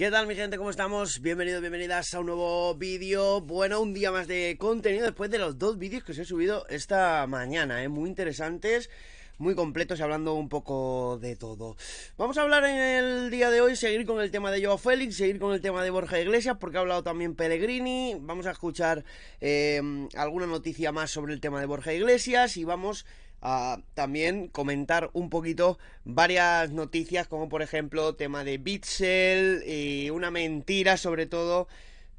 ¿Qué tal mi gente? ¿Cómo estamos? Bienvenidos, bienvenidas a un nuevo vídeo. Bueno, un día más de contenido después de los dos vídeos que os he subido esta mañana, ¿eh? muy interesantes, muy completos, y hablando un poco de todo. Vamos a hablar en el día de hoy, seguir con el tema de Joao Félix, seguir con el tema de Borja Iglesias, porque ha hablado también Pellegrini. Vamos a escuchar eh, alguna noticia más sobre el tema de Borja Iglesias y vamos Ah, también comentar un poquito varias noticias, como por ejemplo tema de Bitzel y una mentira sobre todo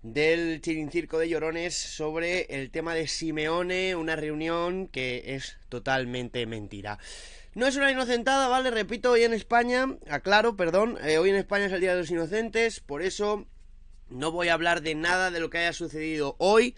del Chirincirco de Llorones sobre el tema de Simeone, una reunión que es totalmente mentira. No es una inocentada, ¿vale? Repito, hoy en España, aclaro, perdón, eh, hoy en España es el Día de los Inocentes, por eso no voy a hablar de nada de lo que haya sucedido hoy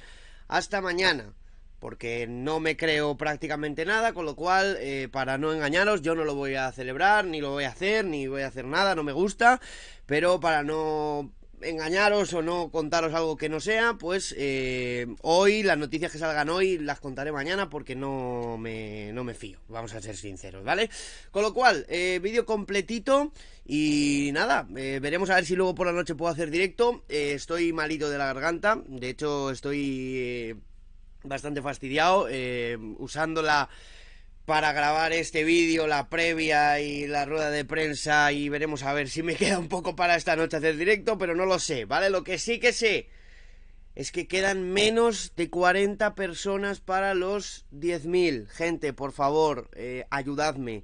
hasta mañana porque no me creo prácticamente nada, con lo cual, eh, para no engañaros, yo no lo voy a celebrar, ni lo voy a hacer, ni voy a hacer nada, no me gusta, pero para no engañaros o no contaros algo que no sea, pues eh, hoy las noticias que salgan hoy las contaré mañana porque no me, fío, vamos a ser sinceros, ¿vale? Con lo cual, eh, vídeo completito y nada, veremos a ver si luego por la noche puedo hacer directo. estoy malito de la garganta, de hecho estoy bastante fastidiado, eh, usándola para grabar este vídeo, la previa y la rueda de prensa y veremos a ver si me queda un poco para esta noche hacer directo, pero no lo sé, ¿vale? Lo que sí que sé es que quedan menos de 40 personas para los 10.000. Gente, por favor, eh, ayudadme.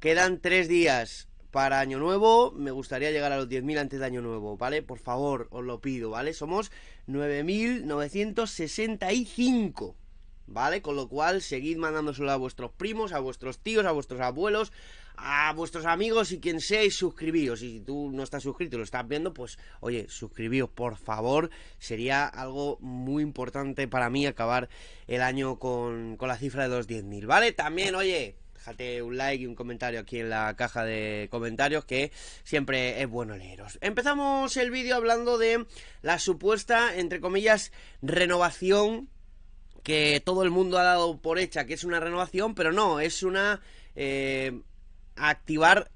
Quedan tres días para Año Nuevo. Me gustaría llegar a los 10.000 antes de Año Nuevo, ¿vale? Por favor, os lo pido, ¿vale? Somos 9.965. ¿Vale? Con lo cual, seguid mandándoselo a vuestros primos, a vuestros tíos, a vuestros abuelos, a vuestros amigos y quien seáis, suscribíos. Y si tú no estás suscrito y lo estás viendo, pues oye, suscribíos, por favor. Sería algo muy importante para mí acabar el año con, con la cifra de los 10.000, ¿vale? También, oye, Déjate un like y un comentario aquí en la caja de comentarios que siempre es bueno leeros. Empezamos el vídeo hablando de la supuesta, entre comillas, renovación que todo el mundo ha dado por hecha, que es una renovación, pero no, es una... Eh, activar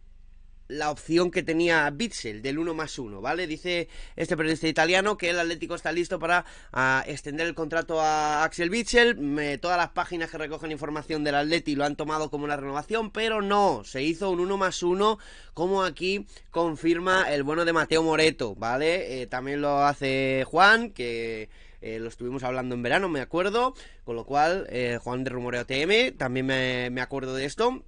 la opción que tenía Bitzel del 1 más 1, ¿vale? Dice este periodista italiano que el Atlético está listo para ah, extender el contrato a Axel Bitzel. todas las páginas que recogen información del Atleti lo han tomado como una renovación, pero no, se hizo un 1 más 1, como aquí confirma el bueno de Mateo Moreto, ¿vale? Eh, también lo hace Juan, que... Eh, lo estuvimos hablando en verano, me acuerdo. Con lo cual, eh, Juan de Rumoreo TM, también me, me acuerdo de esto.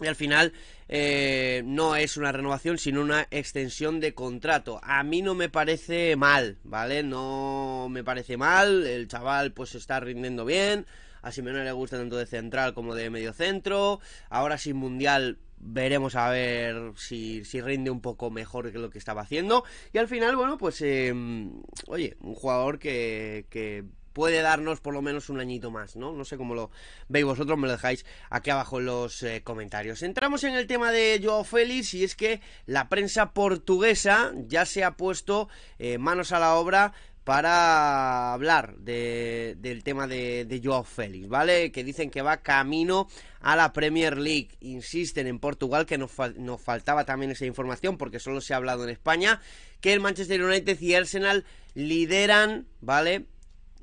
Y al final eh, no es una renovación, sino una extensión de contrato. A mí no me parece mal, ¿vale? No me parece mal. El chaval pues está rindiendo bien. A no le gusta tanto de central como de medio centro. Ahora sin mundial veremos a ver si, rinde un poco mejor que lo que estaba haciendo. Y al final, bueno, pues, em, oye, un jugador que puede darnos por lo menos un añito más, ¿no? No sé cómo lo veis vosotros, me lo dejáis aquí abajo en los eh, comentarios. Entramos en el tema de Joao Félix y es que la prensa portuguesa ya se ha puesto eh, manos a la obra para hablar del tema de, Joao Félix, ¿vale? Que dicen que va camino a la Premier League. Insisten en Portugal que nos, nos faltaba también esa información porque solo se ha hablado en España, que el Manchester United y Arsenal lideran, ¿vale?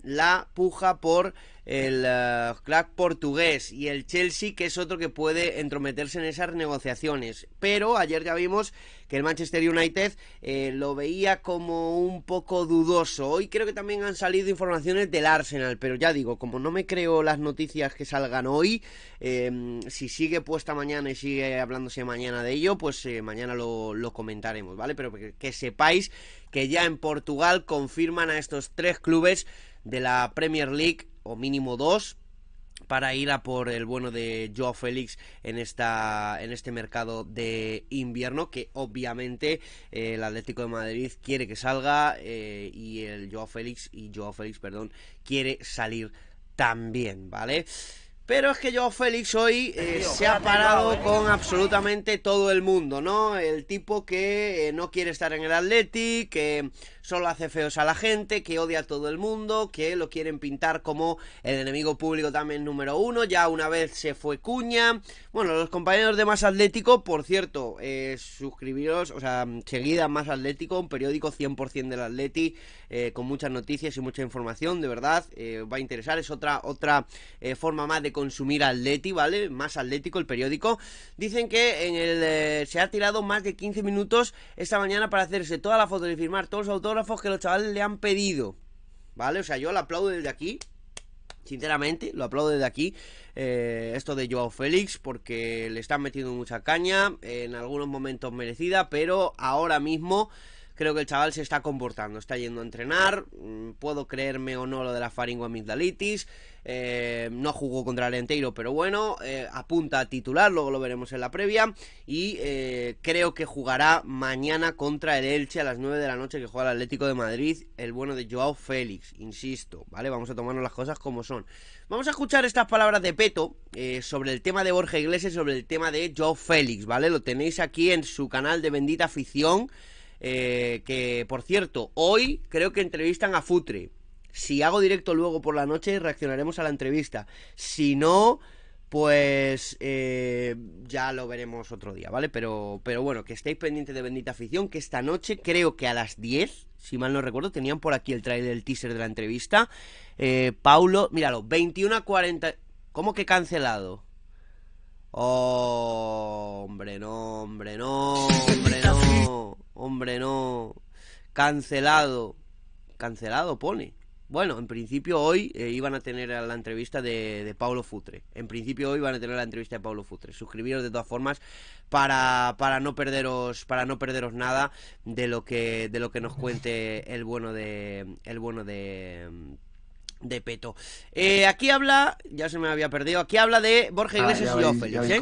la puja por el eh, club portugués y el Chelsea, que es otro que puede entrometerse en esas negociaciones. Pero ayer ya vimos que el Manchester United eh, lo veía como un poco dudoso. Hoy creo que también han salido informaciones del Arsenal, pero ya digo, como no me creo las noticias que salgan hoy, eh, si sigue puesta mañana y sigue hablándose mañana de ello, pues mañana lo, comentaremos, ¿vale? Pero que sepáis que ya en Portugal confirman a estos tres clubes de la Premier League, o mínimo dos, para ir a por el bueno de Joao Félix en esta en este mercado de invierno que obviamente eh, el Atlético de Madrid quiere que salga eh, y el Joao Félix y Joao Félix perdón quiere salir también vale pero es que Joao Félix hoy eh, se ha parado con absolutamente todo el mundo, ¿no? El tipo que no quiere estar en el Atlético, que solo hace feos a la gente, que odia a todo el mundo, que lo quieren pintar como el enemigo público también número uno. Ya una vez se fue Cuña. Bueno, los compañeros de Más Atlético, por cierto, eh, suscribiros, o sea, seguida Más Atlético, un periódico 100% del Atleti, eh, con muchas noticias y mucha información, de verdad, eh, va a interesar. Es otra, otra forma más de consumir Atleti, ¿vale? Más Atlético, el periódico. Dicen que en el, se ha tirado más de 15 minutos esta mañana para hacerse toda la foto y firmar todos los autores que los chavales le han pedido. ¿Vale? O sea, yo lo aplaudo desde aquí. Sinceramente, lo aplaudo desde aquí. Eh, esto de Joao Félix, porque le están metiendo mucha caña, en algunos momentos merecida, pero ahora mismo creo que el chaval se está comportando, está yendo a entrenar, mm, puedo creerme o no lo de la faringoamigdalitis, eh, no jugó contra el Enteiro, pero bueno, eh, apunta a titular, luego lo veremos en la previa, y eh, creo que jugará mañana contra el Elche a las 9 de la noche que juega el Atlético de Madrid, el bueno de Joao Félix, insisto, ¿vale? Vamos a tomarnos las cosas como son. Vamos a escuchar estas palabras de Peto eh, sobre el tema de Borja Iglesias, sobre el tema de Joao Félix, ¿vale? Lo tenéis aquí en su canal de Bendita Afición. Eh, que, por cierto, hoy creo que entrevistan a Futre. Si hago directo luego por la noche, reaccionaremos a la entrevista. Si no, pues eh, ya lo veremos otro día, ¿vale? Pero, pero bueno, que estéis pendientes de Bendita Afición, que esta noche creo que a las 10, si mal no recuerdo, tenían por aquí el trailer, del teaser de la entrevista. Eh, Paulo, míralo, 21 a 40... ¿Cómo que cancelado? Oh, hombre, no, hombre, no, hombre, no. Hombre, no. Cancelado. Cancelado pone. Bueno, en principio hoy eh, iban a tener la entrevista de, de Pablo Futre. En principio hoy van a tener la entrevista de Pablo Futre. Suscribiros de todas formas para, para no perderos para no perderos nada de lo que de lo que nos cuente el bueno de el bueno de de peto. Eh, aquí habla, ya se me había perdido, aquí habla de Borja ah, Iglesias y ¿eh?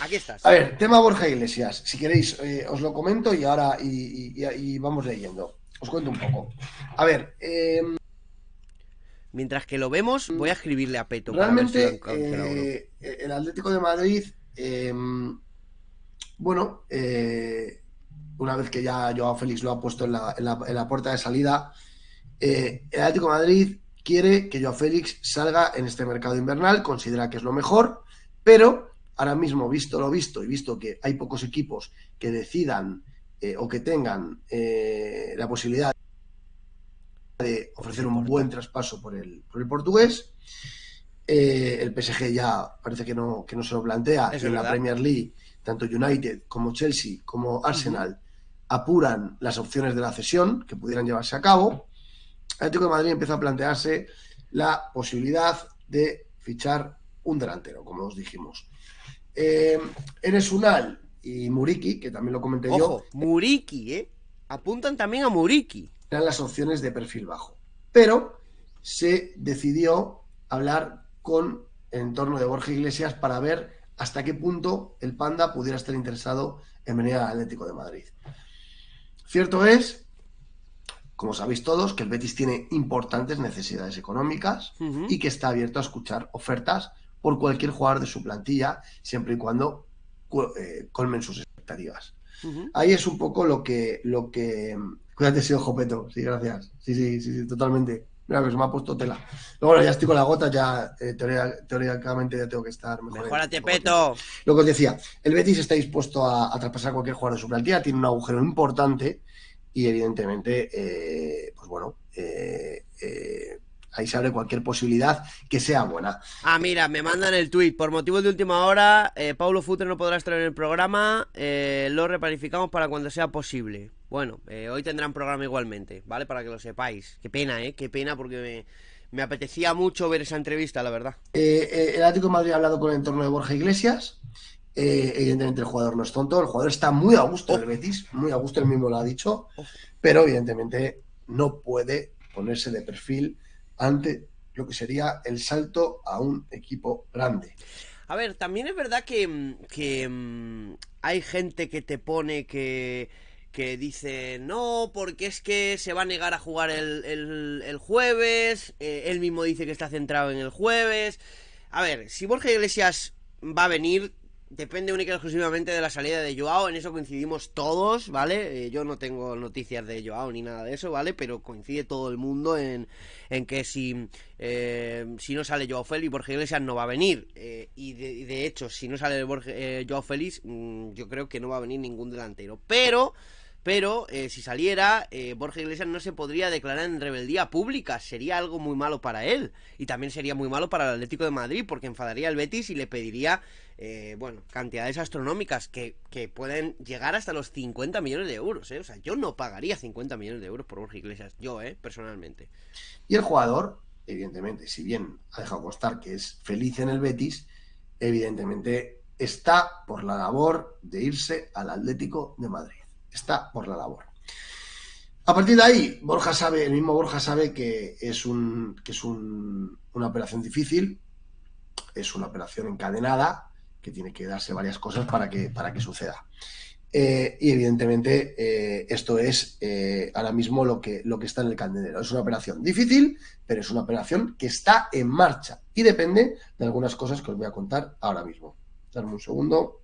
Aquí estás. A ver, tema Borja Iglesias, si queréis eh, os lo comento y ahora y, vamos leyendo. Os cuento un poco. A ver, em, mientras que lo vemos, voy a escribirle a Peto. Realmente el Atlético de Madrid, em, bueno, una vez que ya Joao Félix lo ha puesto en la, en la puerta de salida, el Atlético de Madrid quiere que Joao Félix salga en este mercado invernal, considera que es lo mejor, pero ahora mismo, visto lo visto y visto que hay pocos equipos que decidan eh, o que tengan eh, la posibilidad de ofrecer un buen traspaso por el, por el portugués, eh, el PSG ya parece que no, se lo plantea. en la Premier League, tanto United como Chelsea como Arsenal apuran las opciones de la cesión que pudieran llevarse a cabo. Atlético de Madrid empieza a plantearse la posibilidad de fichar un delantero, como os dijimos. Eh, Unal y Muriki, que también lo comenté Ojo, yo. Muriki, ¿eh? Apuntan también a Muriki. Eran las opciones de perfil bajo. Pero se decidió hablar con el entorno de Borja Iglesias para ver hasta qué punto el Panda pudiera estar interesado en venir al Atlético de Madrid. Cierto es como sabéis todos, que el Betis tiene importantes necesidades económicas y que está abierto a escuchar ofertas por cualquier jugador de su plantilla, siempre y cuando eh, colmen sus expectativas. Ahí es un poco lo que, lo que. Cuídate, sido Sí, gracias. Sí, sí, sí, totalmente. Mira, que se me ha puesto tela. Luego, ya estoy con la gota, ya eh, teóricamente ya tengo que estar mejor. peto. Lo que os decía, el Betis está dispuesto a, a traspasar cualquier jugador de su plantilla, tiene un agujero importante y evidentemente, eh, pues bueno, eh, eh, ahí se abre cualquier posibilidad que sea buena. Ah, mira, me mandan el tweet. Por motivos de última hora, Paulo Futre no podrá estar en el programa. lo reparificamos para cuando sea posible. Bueno, hoy tendrán programa igualmente, ¿vale? Para que lo sepáis. Qué pena, ¿eh? Qué pena porque me apetecía mucho ver esa entrevista, la verdad. el ático de Madrid ha hablado con el entorno de Borja Iglesias eh, evidentemente el jugador no es tonto, el jugador está muy a gusto del oh. Betis, muy a gusto, él mismo lo ha dicho, oh. pero evidentemente no puede ponerse de perfil ante lo que sería el salto a un equipo grande. A ver, también es verdad que, mm, mm, hay gente que te pone que, que dice no, porque es que se va a negar a jugar el, el, el jueves, eh, él mismo dice que está centrado en el jueves. A ver, si Borja Iglesias va a venir, depende única y exclusivamente de la salida de Joao, en eso coincidimos todos, ¿vale? Eh, yo no tengo noticias de Joao ni nada de eso, ¿vale? Pero coincide todo el mundo en, en que si, eh, si no sale Joao Félix, Borja Iglesias no va a venir. Eh, y, de, hecho, si no sale Borja, Joao Félix, mm, yo creo que no va a venir ningún delantero. Pero pero eh, si saliera, eh, Borja Iglesias no se podría declarar en rebeldía pública, sería algo muy malo para él y también sería muy malo para el Atlético de Madrid porque enfadaría al Betis y le pediría, eh, bueno, cantidades astronómicas que, pueden llegar hasta los 50 millones de euros, o sea, yo no pagaría 50 millones de euros por Borja Iglesias, yo, eh, personalmente. Y el jugador, evidentemente, si bien ha dejado constar que es feliz en el Betis, evidentemente está por la labor de irse al Atlético de Madrid está por la labor. A partir de ahí, Borja sabe, el mismo Borja sabe que es, un, es una operación difícil, es una operación encadenada, que tiene que darse varias cosas para que, para que suceda. Eh, y evidentemente eh, esto es eh, ahora mismo lo que, lo que está en el candelero. Es una operación difícil, pero es una operación que está en marcha y depende de algunas cosas que os voy a contar ahora mismo. Dame un segundo.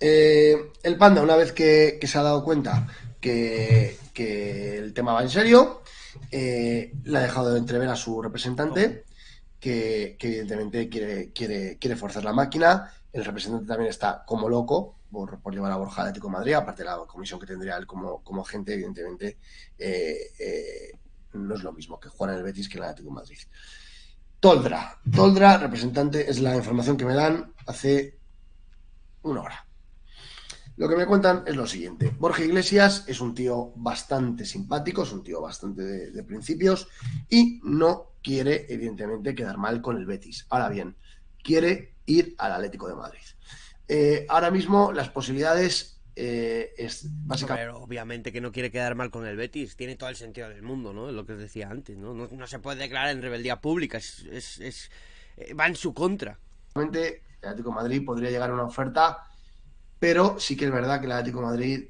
Eh, el panda, una vez que, se ha dado cuenta que, el tema va en serio, eh, le ha dejado de entrever a su representante, que, evidentemente quiere, quiere, quiere, forzar la máquina. El representante también está como loco por, llevar a Borja de Atlético de Madrid, aparte de la comisión que tendría él como, como agente, evidentemente eh, no es lo mismo que jugar en el Betis que en el Atlético de Madrid. Toldra, Toldra, representante, es la información que me dan hace una hora. Lo que me cuentan es lo siguiente. Borja Iglesias es un tío bastante simpático, es un tío bastante de, principios y no quiere, evidentemente, quedar mal con el Betis. Ahora bien, quiere ir al Atlético de Madrid. Eh, ahora mismo las posibilidades eh, es básicamente... obviamente que no quiere quedar mal con el Betis, tiene todo el sentido del mundo, ¿no? Lo que os decía antes, ¿no? No, se puede declarar en rebeldía pública, es, eh, va en su contra. Obviamente, el Atlético de Madrid podría llegar a una oferta pero sí que es verdad que el Atlético de Madrid,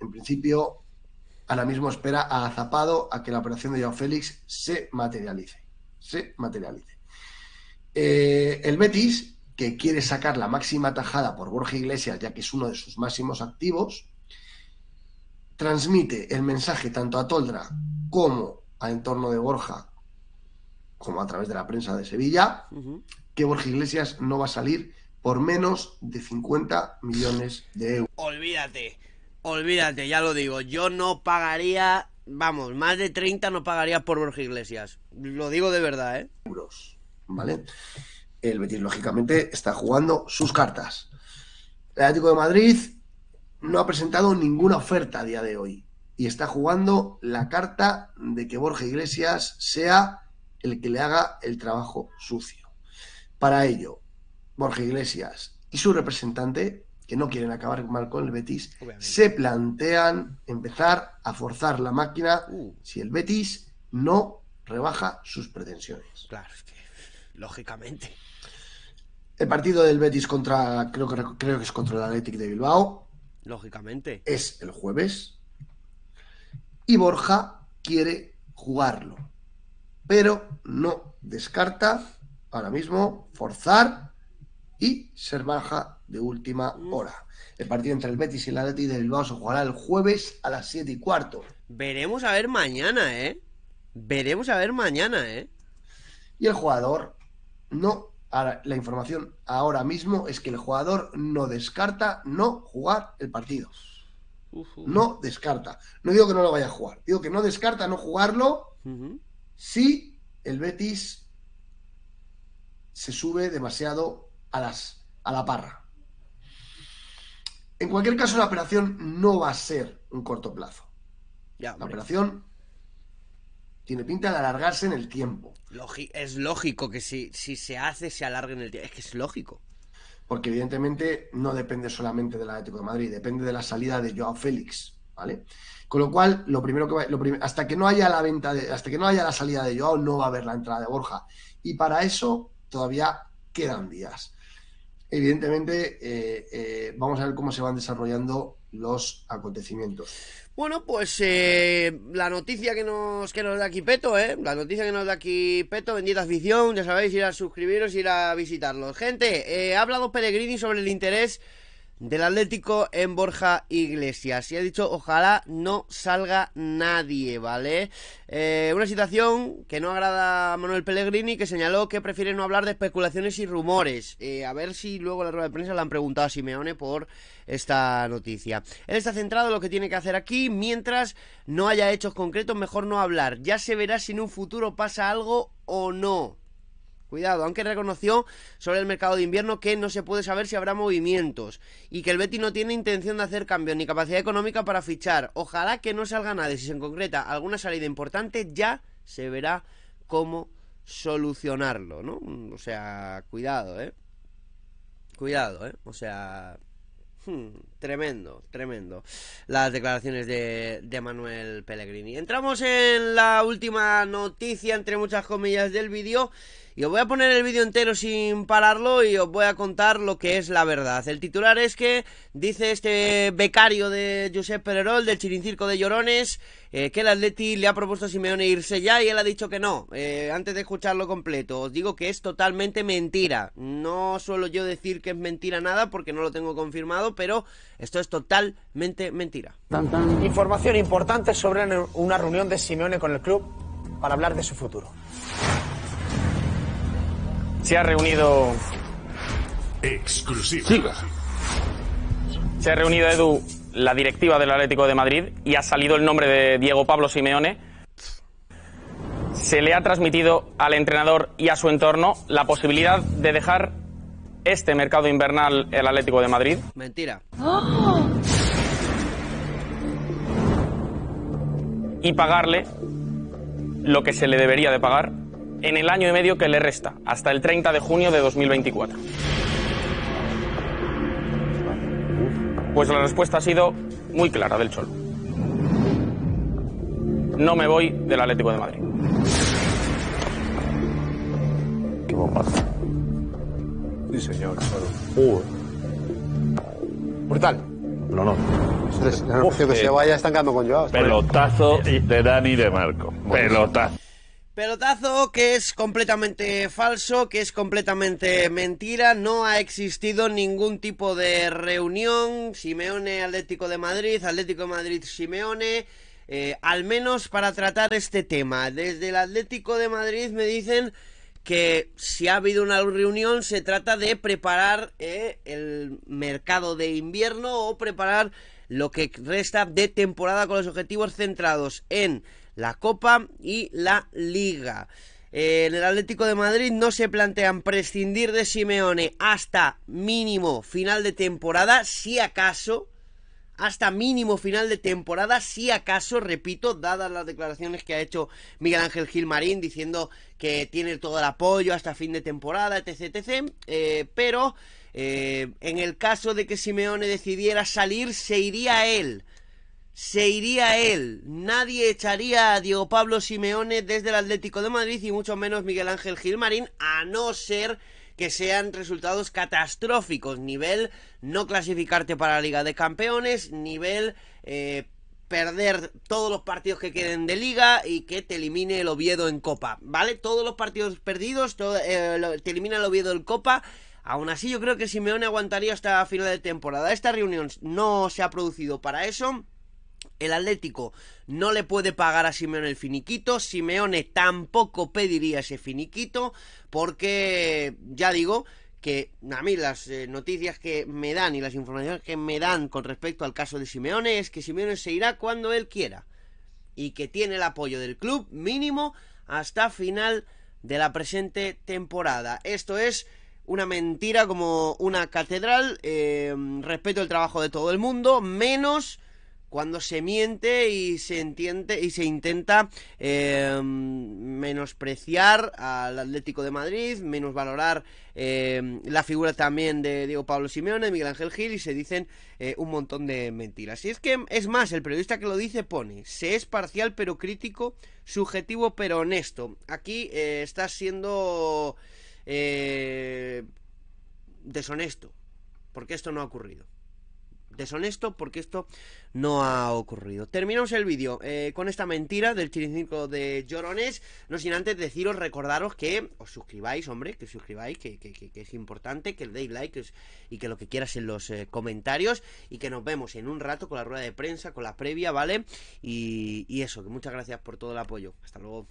en principio, ahora mismo espera a Zapado a que la operación de Joao Félix se materialice. Se materialice. Eh, el Betis, que quiere sacar la máxima tajada por Borja Iglesias, ya que es uno de sus máximos activos, transmite el mensaje tanto a Toldra como a entorno de Borja, como a través de la prensa de Sevilla, que Borja Iglesias no va a salir por menos de 50 millones de euros. Olvídate, olvídate, ya lo digo, yo no pagaría, vamos, más de 30 no pagaría por Borja Iglesias, lo digo de verdad, ¿eh? ¿vale? El Betis, lógicamente, está jugando sus cartas. El Atlético de Madrid no ha presentado ninguna oferta a día de hoy y está jugando la carta de que Borja Iglesias sea el que le haga el trabajo sucio. Para ello, Borja Iglesias y su representante, que no quieren acabar mal con el Betis, se plantean empezar a forzar la máquina uh. si el Betis no rebaja sus pretensiones. Claro, lógicamente. El partido del Betis contra, creo que, creo que es contra el Athletic de Bilbao. Lógicamente. Es el jueves. Y Borja quiere jugarlo. Pero no descarta ahora mismo forzar y baja de última mm. hora. El partido entre el Betis y el Atleti de Bilbao se jugará el jueves a las 7 y cuarto. Veremos a ver mañana, ¿eh? Veremos a ver mañana, ¿eh? Y el jugador no... la información ahora mismo es que el jugador no descarta no jugar el partido. No descarta. No digo que no lo vaya a jugar. Digo que no descarta no jugarlo si el Betis se sube demasiado a, la parra. En cualquier caso, la operación no va a ser un corto plazo. la operación tiene pinta de alargarse en el tiempo. es lógico que si, se hace, se alargue en el tiempo. Es que es lógico. Porque evidentemente no depende solamente la Atlético de Madrid, depende de la salida de Joao Félix, ¿vale? Con lo cual, lo primero que hasta que no haya la venta de, hasta que no haya la salida de Joao, no va a haber la entrada de Borja. Y para eso todavía quedan días evidentemente eh, eh, vamos a ver cómo se van desarrollando los acontecimientos. Bueno, pues eh, la noticia que nos, que nos da aquí Peto, ¿eh? La noticia que nos da aquí Peto, bendita afición, ya sabéis, ir a suscribiros, ir a visitarlos. Gente, ha hablado Peregrini sobre el interés del Atlético en Borja Iglesias. Y ha dicho, ojalá no salga nadie, ¿vale? Eh, una situación que no agrada a Manuel Pellegrini, que señaló que prefiere no hablar de especulaciones y rumores. Eh, a ver si luego la rueda de prensa le han preguntado a Simeone por esta noticia. Él está centrado en lo que tiene que hacer aquí, mientras no haya hechos concretos, mejor no hablar. Ya se verá si en un futuro pasa algo o no cuidado, aunque reconoció sobre el mercado de invierno que no se puede saber si habrá movimientos y que el Betty no tiene intención de hacer cambios ni capacidad económica para fichar. Ojalá que no salga nadie, si se concreta alguna salida importante ya se verá cómo solucionarlo, ¿no? Mm, o sea, cuidado, ¿eh? Cuidado, ¿eh? O sea... Hmm. Tremendo, tremendo. Las declaraciones de, Manuel Pellegrini. Entramos en la última noticia, entre muchas comillas, del vídeo. Y os voy a poner el vídeo entero sin pararlo y os voy a contar lo que es la verdad. El titular es que dice este becario de Josep Pererol, del Chirincirco de Llorones, eh, que el Atleti le ha propuesto a Simeone irse ya y él ha dicho que no. Eh, antes de escucharlo completo, os digo que es totalmente mentira. No suelo yo decir que es mentira nada porque no lo tengo confirmado, pero esto es totalmente mentira. Información importante sobre una reunión de Simeone con el club para hablar de su futuro. Se ha reunido... Exclusiva. Se ha reunido, Edu, la directiva del Atlético de Madrid y ha salido el nombre de Diego Pablo Simeone. Se le ha transmitido al entrenador y a su entorno la posibilidad de dejar este mercado invernal el Atlético de Madrid? Mentira. Y pagarle lo que se le debería de pagar en el año y medio que le resta, hasta el 30 de junio de 2024. Pues la respuesta ha sido muy clara del Cholo. No me voy del Atlético de Madrid. Qué Sí, señor, ¿Por Brutal. no No, Entonces, que se eh, vaya estancando con yo. Pelotazo de Dani de Marco. Pelotazo. Pelotazo que es completamente falso, que es completamente mentira, no ha existido ningún tipo de reunión, Simeone Atlético de Madrid, Atlético de Madrid Simeone, eh, al menos para tratar este tema. Desde el Atlético de Madrid me dicen que si ha habido una reunión se trata de preparar eh, el mercado de invierno o preparar lo que resta de temporada con los objetivos centrados en la Copa y la Liga. Eh, en el Atlético de Madrid no se plantean prescindir de Simeone hasta mínimo final de temporada, si acaso, hasta mínimo final de temporada, si acaso, repito, dadas las declaraciones que ha hecho Miguel Ángel Gilmarín diciendo que tiene todo el apoyo hasta fin de temporada, etc. etc eh, pero eh, en el caso de que Simeone decidiera salir, se iría él. Se iría él. Nadie echaría a Diego Pablo Simeone desde el Atlético de Madrid y mucho menos Miguel Ángel Gilmarín, a no ser que sean resultados catastróficos, nivel no clasificarte para la Liga de Campeones, nivel eh, perder todos los partidos que queden de liga y que te elimine el Oviedo en Copa, ¿vale? Todos los partidos perdidos, eh, te elimina el Oviedo en Copa. Aún así, yo creo que Simeone aguantaría hasta final de temporada. Esta reunión no se ha producido para eso. El Atlético no le puede pagar a Simeone el finiquito. Simeone tampoco pediría ese finiquito porque, ya digo, que a mí las eh, noticias que me dan y las informaciones que me dan con respecto al caso de Simeone es que Simeone se irá cuando él quiera y que tiene el apoyo del club mínimo hasta final de la presente temporada. Esto es una mentira como una catedral. Eh, respeto el trabajo de todo el mundo, menos cuando se miente y se entiende y se intenta em, menospreciar al Atlético de Madrid, menos valorar em, la figura también de Diego Pablo Simeone, Miguel Ángel Gil y se dicen eh, un montón de mentiras. Y es que es más, el periodista que lo dice pone, se es parcial pero crítico, subjetivo pero honesto. Aquí eh, está siendo eh, deshonesto, porque esto no ha ocurrido deshonesto porque esto no ha ocurrido. Terminamos el vídeo eh, con esta mentira del 5 de llorones. No sin antes deciros, recordaros que os suscribáis, hombre, que suscribáis, que, es importante, que le deis like y que lo que quieras en los eh, comentarios. Y que nos vemos en un rato con la rueda de prensa, con la previa, ¿vale? Y, y eso, que muchas gracias por todo el apoyo. Hasta luego.